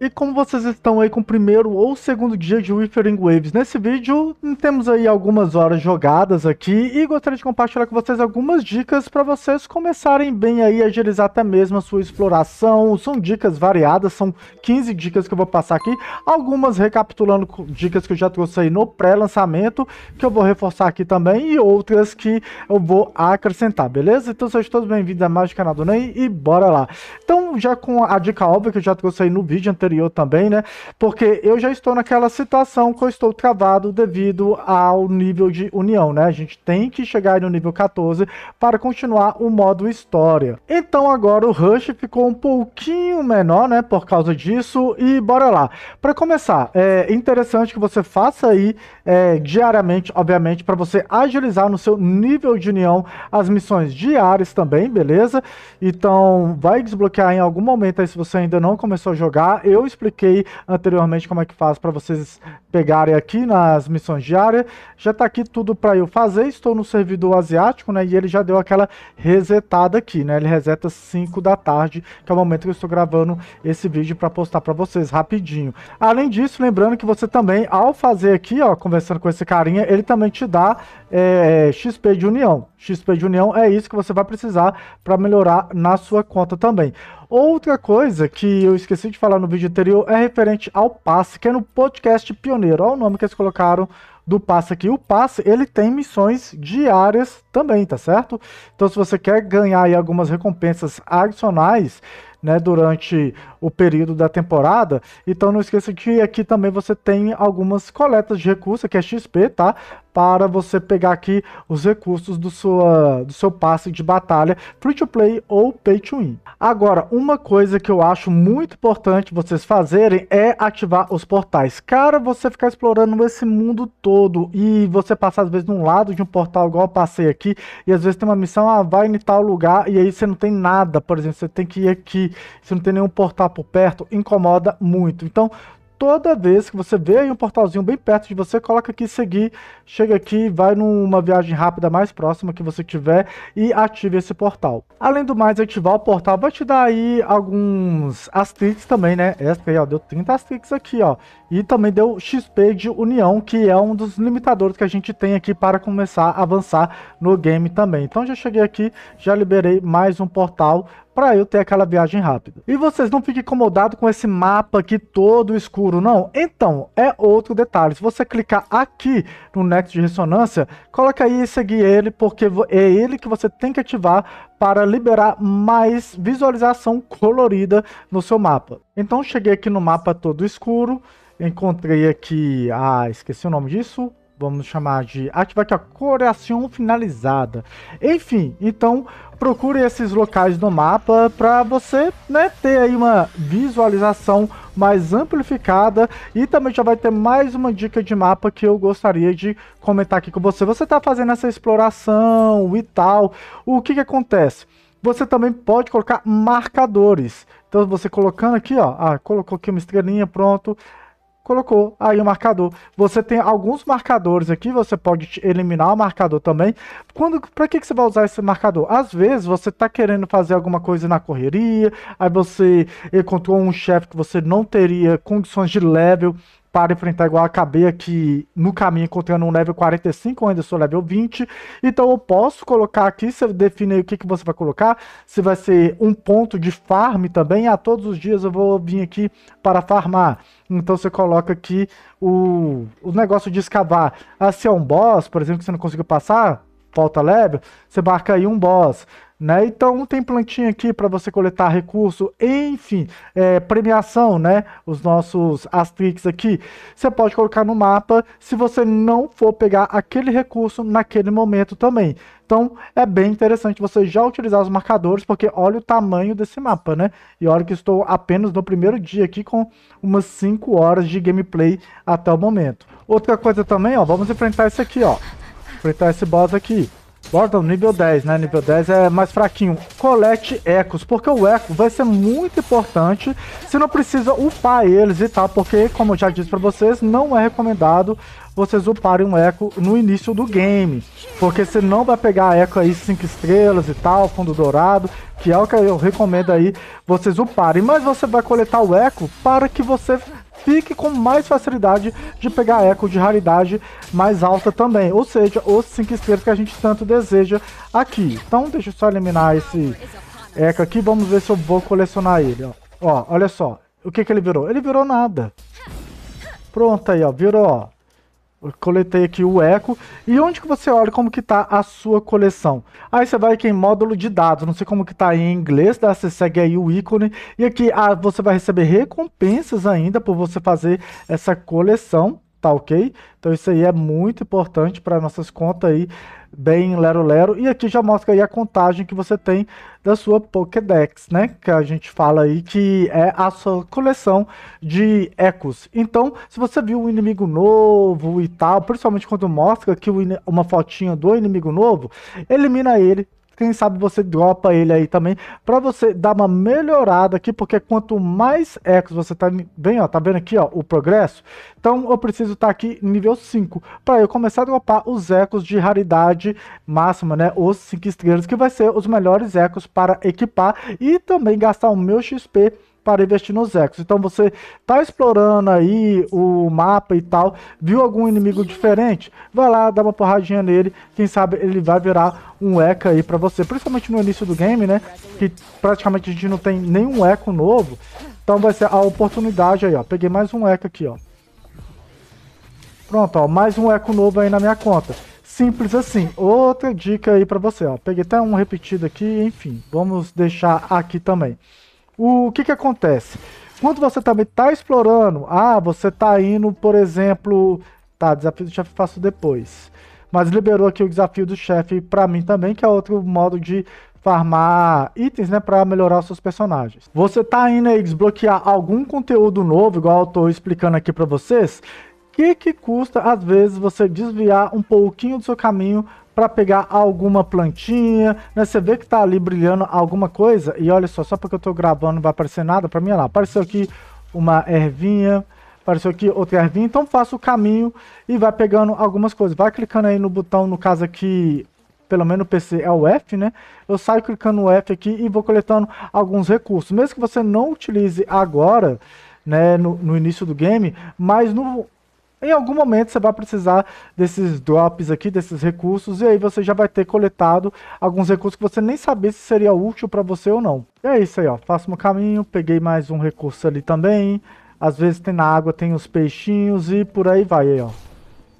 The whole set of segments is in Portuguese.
E como vocês estão aí com o primeiro ou segundo dia de Withering Waves nesse vídeo, temos aí algumas horas jogadas aqui e gostaria de compartilhar com vocês algumas dicas para vocês começarem bem aí a agilizar até mesmo a sua exploração. São dicas variadas, são 15 dicas que eu vou passar aqui, algumas recapitulando dicas que eu já trouxe aí no pré-lançamento, que eu vou reforçar aqui também e outras que eu vou acrescentar, beleza? Então sejam todos bem-vindos a mais do canal do Ney e bora lá. Então já com a dica óbvia que eu já trouxe aí no vídeo anterior, anterior também, né? Porque eu já estou naquela situação que eu estou travado devido ao nível de união, né? A gente tem que chegar no nível 14 para continuar o modo história. Então agora o rush ficou um pouquinho menor, né? Por causa disso e bora lá. Para começar, é interessante que você faça aí é, diariamente, obviamente, para você agilizar no seu nível de união as missões diárias também, beleza? Então vai desbloquear em algum momento aí se você ainda não começou a jogar. Eu eu expliquei anteriormente como é que faz para vocês pegarem aqui nas missões diárias. Já está aqui tudo para eu fazer. Estou no servidor asiático, né? E ele já deu aquela resetada aqui, né? Ele reseta 5 da tarde, que é o momento que eu estou gravando esse vídeo para postar para vocês rapidinho. Além disso, lembrando que você também, ao fazer aqui, ó, conversando com esse carinha, ele também te dá é, é XP de união. XP de união é isso que você vai precisar para melhorar na sua conta também. Outra coisa que eu esqueci de falar no vídeo anterior é referente ao passe, que é no podcast pioneiro. Olha o nome que eles colocaram do passe aqui. O passe, ele tem missões diárias também, tá certo? Então, se você quer ganhar aí algumas recompensas adicionais, né, durante o período da temporada. Então não esqueça que aqui também você tem algumas coletas de recursos, que é XP, tá? Para você pegar aqui os recursos do, sua, do seu passe de batalha, free to play ou pay to win. Agora, uma coisa que eu acho muito importante vocês fazerem é ativar os portais. Cara, você ficar explorando esse mundo todo todo e você passa às vezes de um lado de um portal igual eu passei aqui e às vezes tem uma missão, ah, vai em tal lugar e aí você não tem nada, por exemplo, você tem que ir aqui, você não tem nenhum portal por perto, incomoda muito. Então, toda vez que você vê aí um portalzinho bem perto de você, coloca aqui seguir, chega aqui, vai numa viagem rápida mais próxima que você tiver e ative esse portal. Além do mais, ativar o portal vai te dar aí alguns asterix também, né? Essa aí, ó, deu 30 asterix aqui, ó. E também deu XP de união, que é um dos limitadores que a gente tem aqui para começar a avançar no game também. Então já cheguei aqui, já liberei mais um portal para eu ter aquela viagem rápida. E vocês não fiquem incomodados com esse mapa aqui todo escuro, não. Então, é outro detalhe. Se você clicar aqui no nexo de ressonância, coloca aí e seguir ele, porque é ele que você tem que ativar para liberar mais visualização colorida no seu mapa. Então, cheguei aqui no mapa todo escuro, encontrei aqui... Ah, esqueci o nome disso vamos chamar de coração finalizada. Enfim, então procure esses locais no mapa para você né, ter aí uma visualização mais amplificada e também já vai ter mais uma dica de mapa que eu gostaria de comentar aqui com você. Você está fazendo essa exploração e tal, o que, que acontece? Você também pode colocar marcadores. Então você colocando aqui, ó, ah, colocou aqui uma estrelinha, pronto colocou aí o marcador. Você tem alguns marcadores aqui, você pode eliminar o marcador também. Quando, para que, que você vai usar esse marcador? Às vezes você está querendo fazer alguma coisa na correria, aí você encontrou eh, um chefe que você não teria condições de level para enfrentar igual acabei aqui no caminho encontrando um level 45, eu ainda sou level 20. Então eu posso colocar aqui, você define o que, que você vai colocar, se vai ser um ponto de farm também, ah, todos os dias eu vou vir aqui para farmar. Então você coloca aqui o, o negócio de escavar. Ah, se é um boss, por exemplo, que você não conseguiu passar, falta level, você marca aí um boss. Né? Então tem plantinha aqui para você coletar recurso, enfim, é, premiação, né? Os nossos astrix aqui, você pode colocar no mapa se você não for pegar aquele recurso naquele momento também. Então é bem interessante você já utilizar os marcadores, porque olha o tamanho desse mapa, né? E olha que estou apenas no primeiro dia aqui com umas 5 horas de gameplay até o momento. Outra coisa também, ó, vamos enfrentar isso aqui, ó enfrentar esse boss aqui. Gordon, nível 10, né? Nível 10 é mais fraquinho. Colete ecos, porque o eco vai ser muito importante. Você não precisa upar eles e tal, porque, como eu já disse pra vocês, não é recomendado vocês uparem um eco no início do game. Porque você não vai pegar eco aí 5 estrelas e tal, fundo dourado, que é o que eu recomendo aí vocês uparem. Mas você vai coletar o eco para que você fique com mais facilidade de pegar eco de raridade mais alta também, ou seja, os 5 estrelas que a gente tanto deseja aqui. Então deixa eu só eliminar esse eco aqui, vamos ver se eu vou colecionar ele. Ó, ó olha só, o que que ele virou? Ele virou nada. Pronto aí, ó, virou, ó coletei aqui o eco. E onde que você olha como que tá a sua coleção? Aí você vai aqui em módulo de dados, não sei como que tá em inglês, tá? você segue aí o ícone. E aqui ah, você vai receber recompensas ainda por você fazer essa coleção, tá ok? Então isso aí é muito importante para nossas contas aí bem Lero Lero. E aqui já mostra aí a contagem que você tem da sua Pokédex, né? Que a gente fala aí que é a sua coleção de ecos. Então, se você viu um inimigo novo e tal, principalmente quando mostra que uma fotinha do inimigo novo, elimina ele, quem sabe você dropa ele aí também, para você dar uma melhorada aqui, porque quanto mais ecos você tá bem, ó, tá vendo aqui, ó, o progresso? Então eu preciso estar tá aqui nível 5, para eu começar a dropar os ecos de raridade máxima, né, os 5 estrelas, que vai ser os melhores ecos para equipar e também gastar o meu XP para investir nos ecos. Então você tá explorando aí o mapa e tal, viu algum inimigo diferente, vai lá, dá uma porradinha nele, quem sabe ele vai virar um eco aí para você, principalmente no início do game, né, que praticamente a gente não tem nenhum eco novo, então vai ser a oportunidade aí, ó, peguei mais um eco aqui, ó. Pronto, ó, mais um eco novo aí na minha conta. Simples assim. Outra dica aí para você, ó. Peguei até um repetido aqui, enfim. Vamos deixar aqui também o que que acontece? Quando você também está explorando, ah, você está indo, por exemplo, tá, desafio do chefe faço depois. Mas liberou aqui o desafio do chefe para mim também, que é outro modo de farmar itens, né, para melhorar os seus personagens. Você tá indo aí desbloquear algum conteúdo novo, igual eu tô explicando aqui para vocês, que que custa, às vezes, você desviar um pouquinho do seu caminho para pegar alguma plantinha, né? Você vê que tá ali brilhando alguma coisa, e olha só, só porque eu tô gravando não vai aparecer nada, para mim, olha lá, apareceu aqui uma ervinha, apareceu aqui outra ervinha, então faça o caminho e vai pegando algumas coisas. Vai clicando aí no botão, no caso aqui, pelo menos no PC é o F, né? Eu saio clicando no F aqui e vou coletando alguns recursos. Mesmo que você não utilize agora, né, no, no início do game, mas no em algum momento você vai precisar desses drops aqui, desses recursos, e aí você já vai ter coletado alguns recursos que você nem sabia se seria útil para você ou não. E é isso aí, ó. Faço meu caminho, peguei mais um recurso ali também. Às vezes tem na água, tem os peixinhos e por aí vai, aí, ó.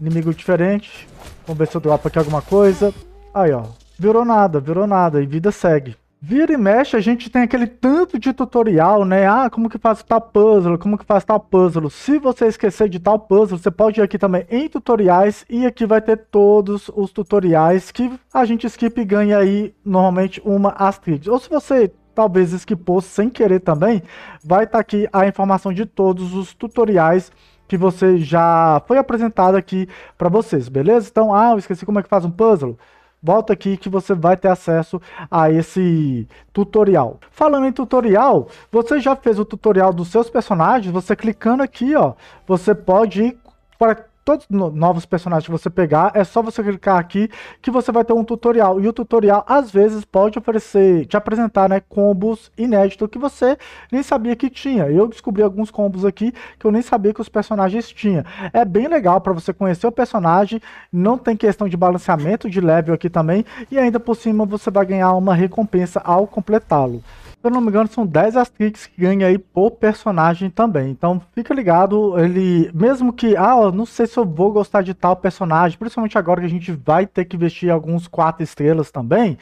Inimigo diferente. Vamos ver se eu dropo aqui alguma coisa. Aí, ó. Virou nada, virou nada e vida segue. Vira e mexe, a gente tem aquele tanto de tutorial, né? Ah, como que faz tal puzzle, como que faz tal puzzle. Se você esquecer de tal puzzle, você pode ir aqui também em tutoriais e aqui vai ter todos os tutoriais que a gente skip e ganha aí normalmente uma Astrid. Ou se você talvez esquipou sem querer também, vai estar tá aqui a informação de todos os tutoriais que você já foi apresentado aqui para vocês, beleza? Então, ah, eu esqueci como é que faz um puzzle volta aqui que você vai ter acesso a esse tutorial. Falando em tutorial, você já fez o tutorial dos seus personagens, você clicando aqui, ó, você pode ir para todos os novos personagens que você pegar, é só você clicar aqui que você vai ter um tutorial. E o tutorial, às vezes, pode oferecer, te apresentar né, combos inéditos que você nem sabia que tinha. Eu descobri alguns combos aqui que eu nem sabia que os personagens tinham. É bem legal para você conhecer o personagem, não tem questão de balanceamento de level aqui também, e ainda por cima você vai ganhar uma recompensa ao completá-lo eu não me engano, são 10 asterisks que ganha aí por personagem também. Então fica ligado, ele. Mesmo que. Ah, eu não sei se eu vou gostar de tal personagem, principalmente agora que a gente vai ter que investir alguns 4 estrelas também.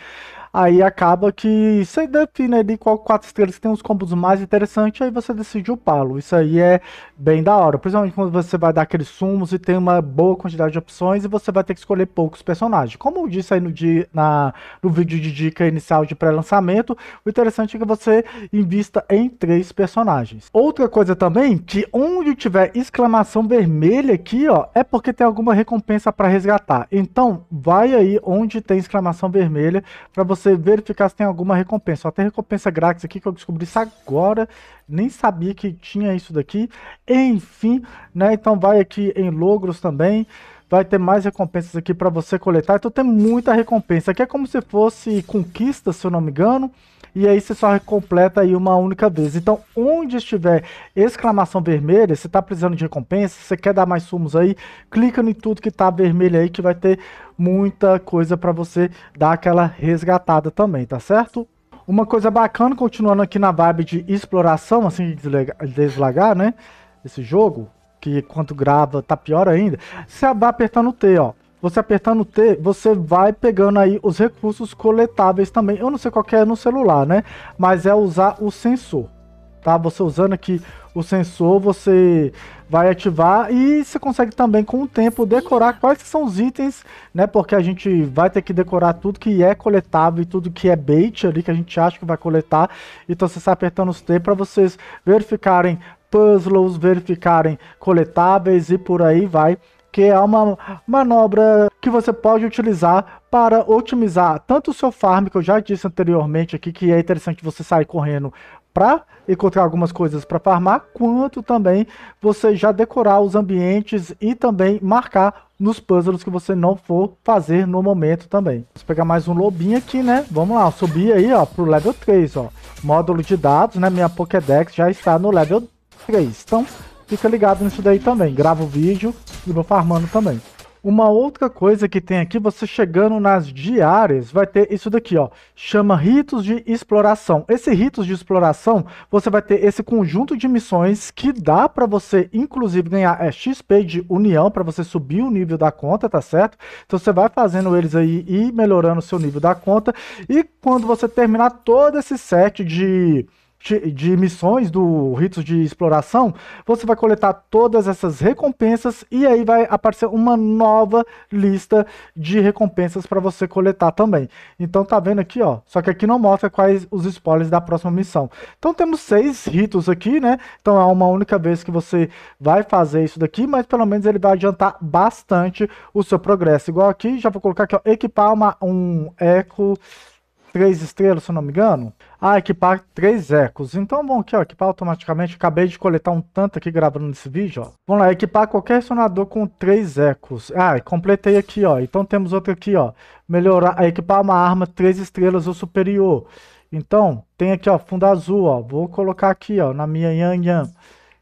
Aí acaba que você né, define ali qual quatro estrelas tem os combos mais interessantes, aí você decide upá-lo. Isso aí é bem da hora. Principalmente quando você vai dar aqueles sumos e tem uma boa quantidade de opções e você vai ter que escolher poucos personagens. Como eu disse aí no, dia, na, no vídeo de dica inicial de pré-lançamento, o interessante é que você invista em três personagens. Outra coisa também, que onde tiver exclamação vermelha aqui, ó, é porque tem alguma recompensa para resgatar. Então, vai aí onde tem exclamação vermelha para você você verificar se tem alguma recompensa. Até recompensa grátis aqui que eu descobri isso agora, nem sabia que tinha isso daqui. Enfim, né? Então vai aqui em logros também vai ter mais recompensas aqui para você coletar. Então tem muita recompensa. Aqui é como se fosse conquista, se eu não me engano. E aí você só completa aí uma única vez. Então, onde estiver exclamação vermelha, você está precisando de recompensa, você quer dar mais sumos aí, clica em tudo que está vermelho aí que vai ter muita coisa para você dar aquela resgatada também, tá certo? Uma coisa bacana, continuando aqui na vibe de exploração, assim de deslagar, né? Esse jogo, que quando grava tá pior ainda, você vai apertando o T, ó. Você apertando o T, você vai pegando aí os recursos coletáveis também. Eu não sei qual é no celular, né? Mas é usar o sensor, tá? Você usando aqui o sensor, você vai ativar e você consegue também com o tempo decorar quais são os itens, né? Porque a gente vai ter que decorar tudo que é coletável e tudo que é bait ali que a gente acha que vai coletar. Então você está apertando os T para vocês verificarem puzzles, verificarem coletáveis e por aí vai, que é uma manobra que você pode utilizar para otimizar tanto o seu farm, que eu já disse anteriormente aqui, que é interessante você sair correndo para encontrar algumas coisas para farmar, quanto também você já decorar os ambientes e também marcar nos puzzles que você não for fazer no momento também. Vamos pegar mais um lobinho aqui, né? Vamos lá, subir aí, ó, pro level 3, ó. Módulo de dados, né? Minha Pokédex já está no level 3. Então, fica ligado nisso daí também. Gravo vídeo e vou farmando também. Uma outra coisa que tem aqui, você chegando nas diárias, vai ter isso daqui, ó. Chama Ritos de Exploração. Esse Ritos de Exploração, você vai ter esse conjunto de missões que dá para você, inclusive, ganhar é, XP de união, para você subir o nível da conta, tá certo? Então você vai fazendo eles aí e melhorando o seu nível da conta. E quando você terminar todo esse set de de missões do ritos de exploração, você vai coletar todas essas recompensas e aí vai aparecer uma nova lista de recompensas para você coletar também. Então tá vendo aqui, ó, só que aqui não mostra quais os spoilers da próxima missão. Então temos seis ritos aqui, né? Então é uma única vez que você vai fazer isso daqui, mas pelo menos ele vai adiantar bastante o seu progresso. Igual aqui, já vou colocar aqui, ó, equipar uma, um eco três estrelas, se não me engano. Ah, equipar três ecos. Então vamos aqui, ó, equipar automaticamente. Acabei de coletar um tanto aqui gravando esse vídeo, ó. Vamos lá, equipar qualquer sonador com três ecos. Ah, completei aqui, ó. Então temos outro aqui, ó. Melhorar, equipar uma arma três estrelas ou superior. Então, tem aqui, ó, fundo azul, ó. Vou colocar aqui, ó, na minha Yan Yan.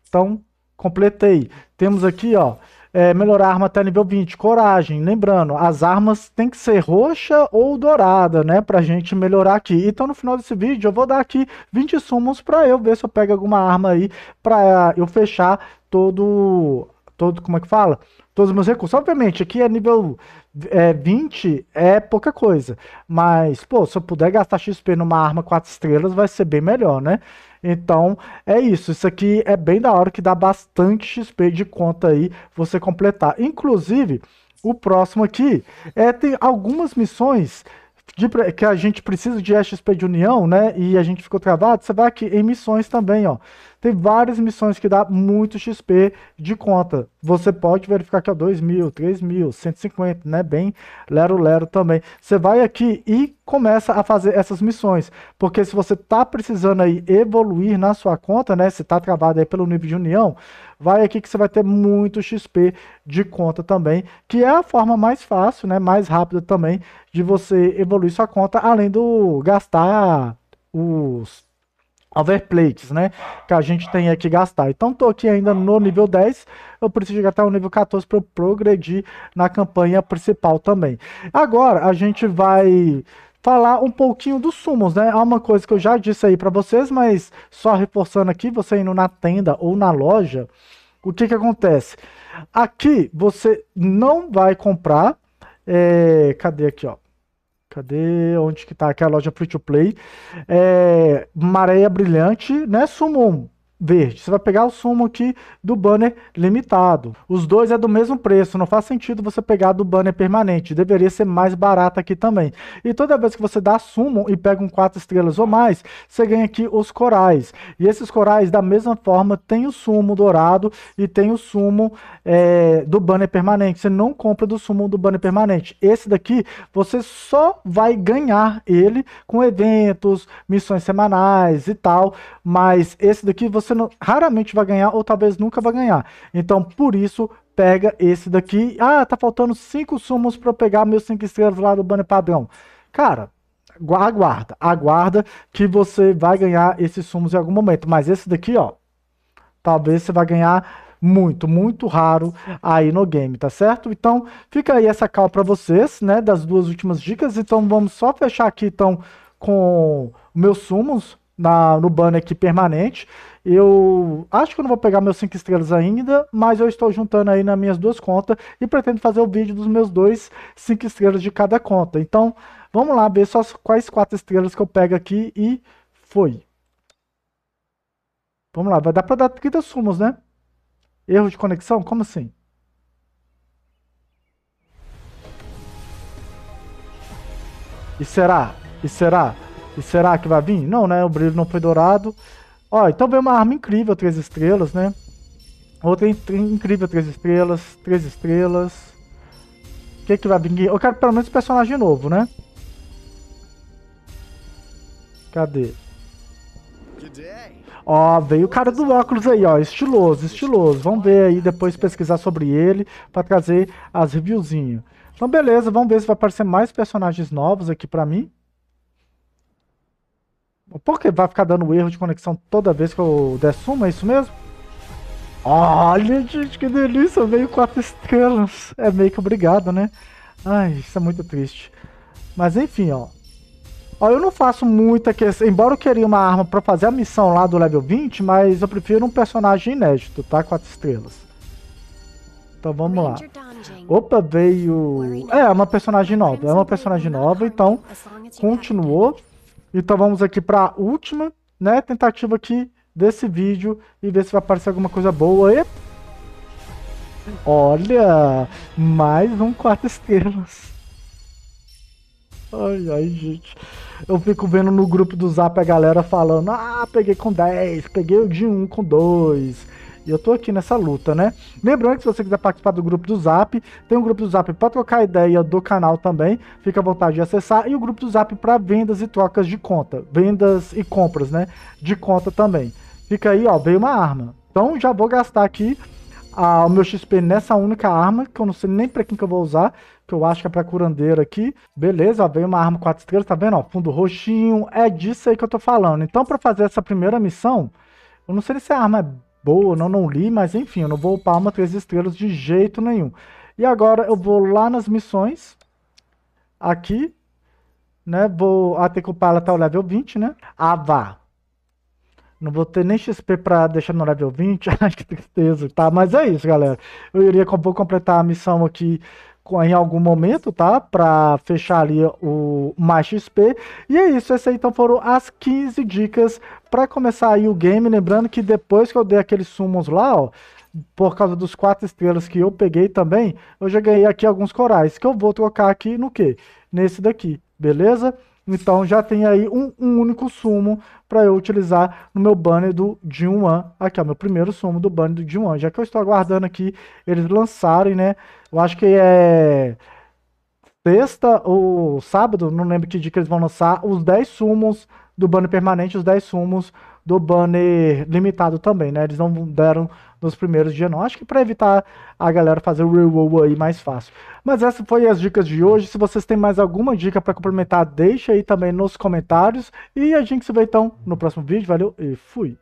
Então, completei. Temos aqui, ó, é, melhorar a arma até nível 20. Coragem, lembrando, as armas tem que ser roxa ou dourada, né? Pra gente melhorar aqui. Então no final desse vídeo eu vou dar aqui 20 sumos pra eu ver se eu pego alguma arma aí pra eu fechar todo... todo como é que fala? Todos os meus recursos. Obviamente, aqui é nível é, 20 é pouca coisa. Mas, pô, se eu puder gastar XP numa arma 4 estrelas, vai ser bem melhor, né? Então, é isso. Isso aqui é bem da hora que dá bastante XP de conta aí você completar. Inclusive, o próximo aqui é tem algumas missões de, que a gente precisa de XP de união, né? E a gente ficou travado. Você vai aqui em missões também, ó. Tem várias missões que dá muito XP de conta. Você pode verificar que é 2 mil, 3 mil, 150, né? Bem lero lero também. Você vai aqui e começa a fazer essas missões. Porque se você tá precisando aí evoluir na sua conta, né? Se tá travado aí pelo nível de união, vai aqui que você vai ter muito XP de conta também. Que é a forma mais fácil, né? Mais rápida também de você evoluir sua conta, além do gastar os overplates, né? Que a gente tem que gastar. Então tô aqui ainda no nível 10, eu preciso chegar até o nível 14 para progredir na campanha principal também. Agora a gente vai falar um pouquinho dos sumos, né? Há uma coisa que eu já disse aí para vocês, mas só reforçando aqui, você indo na tenda ou na loja, o que que acontece? Aqui você não vai comprar, é, cadê aqui, ó? Cadê onde que tá aqui a loja Free to Play? É, Maréia Brilhante, né, Sumum? verde. Você vai pegar o sumo aqui do banner limitado. Os dois é do mesmo preço, não faz sentido você pegar do banner permanente. Deveria ser mais barato aqui também. E toda vez que você dá sumo e pega um 4 estrelas ou mais, você ganha aqui os corais. E esses corais, da mesma forma, tem o sumo dourado e tem o sumo é, do banner permanente. Você não compra do sumo do banner permanente. Esse daqui, você só vai ganhar ele com eventos, missões semanais e tal. Mas esse daqui você você não, raramente vai ganhar ou talvez nunca vai ganhar. Então, por isso, pega esse daqui. Ah, tá faltando 5 sumos para pegar meus 5 estrelas lá do banner padrão. Cara, aguarda, aguarda que você vai ganhar esses sumos em algum momento. Mas esse daqui, ó, talvez você vai ganhar muito, muito raro aí no game, tá certo? Então, fica aí essa cal para vocês, né, das duas últimas dicas. Então, vamos só fechar aqui, então, com meus sumos na, no banner aqui permanente. Eu acho que eu não vou pegar meus 5 estrelas ainda, mas eu estou juntando aí nas minhas duas contas e pretendo fazer o vídeo dos meus dois 5 estrelas de cada conta. Então, vamos lá ver só quais 4 estrelas que eu pego aqui e foi. Vamos lá, vai dar para dar 30 sumos, né? Erro de conexão? Como assim? E será? E será? E será que vai vir? Não, né? O brilho não foi dourado. Ó, então veio uma arma incrível, três estrelas, né? Outra incrível, três estrelas, três estrelas. O que que vai vir? Eu quero pelo menos um personagem novo, né? Cadê? Ó, veio o cara do óculos aí, ó, estiloso, estiloso. Vamos ver aí, depois pesquisar sobre ele para trazer as reviewzinhas. Então beleza, vamos ver se vai aparecer mais personagens novos aqui pra mim. Porque vai ficar dando erro de conexão toda vez que eu der suma, é isso mesmo? Olha, gente, que delícia, veio quatro estrelas. É meio que obrigado, né? Ai, isso é muito triste. Mas enfim, ó. Ó, eu não faço muita questão. Embora eu queria uma arma pra fazer a missão lá do level 20, mas eu prefiro um personagem inédito, tá? Quatro estrelas. Então vamos lá. Opa, veio... É, É, uma personagem nova. É uma personagem nova, então continuou. Então vamos aqui para a última, né, tentativa aqui desse vídeo e ver se vai aparecer alguma coisa boa. aí. Olha, mais um 4 estrelas. Ai, ai, gente. Eu fico vendo no grupo do Zap a galera falando: ah, peguei com 10, peguei o de 1 um com 2 eu tô aqui nessa luta, né? Lembrando que se você quiser participar do grupo do Zap, tem um grupo do Zap para trocar ideia do canal também, fica à vontade de acessar, e o grupo do Zap para vendas e trocas de conta, vendas e compras, né? De conta também. Fica aí, ó, veio uma arma. Então já vou gastar aqui a, ah, o meu XP nessa única arma, que eu não sei nem para quem que eu vou usar, que eu acho que é pra curandeira aqui. Beleza, ó, veio uma arma 4 estrelas, tá vendo? Ó, fundo roxinho, é disso aí que eu tô falando. Então para fazer essa primeira missão, eu não sei se a arma é boa, não, não li, mas enfim, eu não vou upar uma 3 estrelas de jeito nenhum. E agora eu vou lá nas missões, aqui, né, vou até que upar ela até tá o level 20, né, ah vá, não vou ter nem XP pra deixar no level 20, que tristeza, tá, mas é isso galera, eu iria, vou completar a missão aqui em algum momento, tá? Para fechar ali o mais XP. E é isso, essas aí então foram as 15 dicas para começar aí o game. Lembrando que depois que eu dei aqueles summons lá, ó, por causa dos quatro estrelas que eu peguei também, eu já ganhei aqui alguns corais, que eu vou trocar aqui no que? Nesse daqui, beleza? Então já tem aí um, um único sumo para eu utilizar no meu banner do um 1 Aqui, ó, meu primeiro sumo do banner do um 1 Já que eu estou aguardando aqui eles lançarem, né? Eu acho que é sexta ou sábado, não lembro que dia que eles vão lançar, os 10 sumos do banner permanente, os 10 sumos do banner limitado também, né? Eles não deram nos primeiros dias, não. Acho que para evitar a galera fazer o reroll aí mais fácil. Mas essas foram as dicas de hoje. Se vocês têm mais alguma dica para complementar, deixa aí também nos comentários. E a gente se vê então no próximo vídeo. Valeu e fui!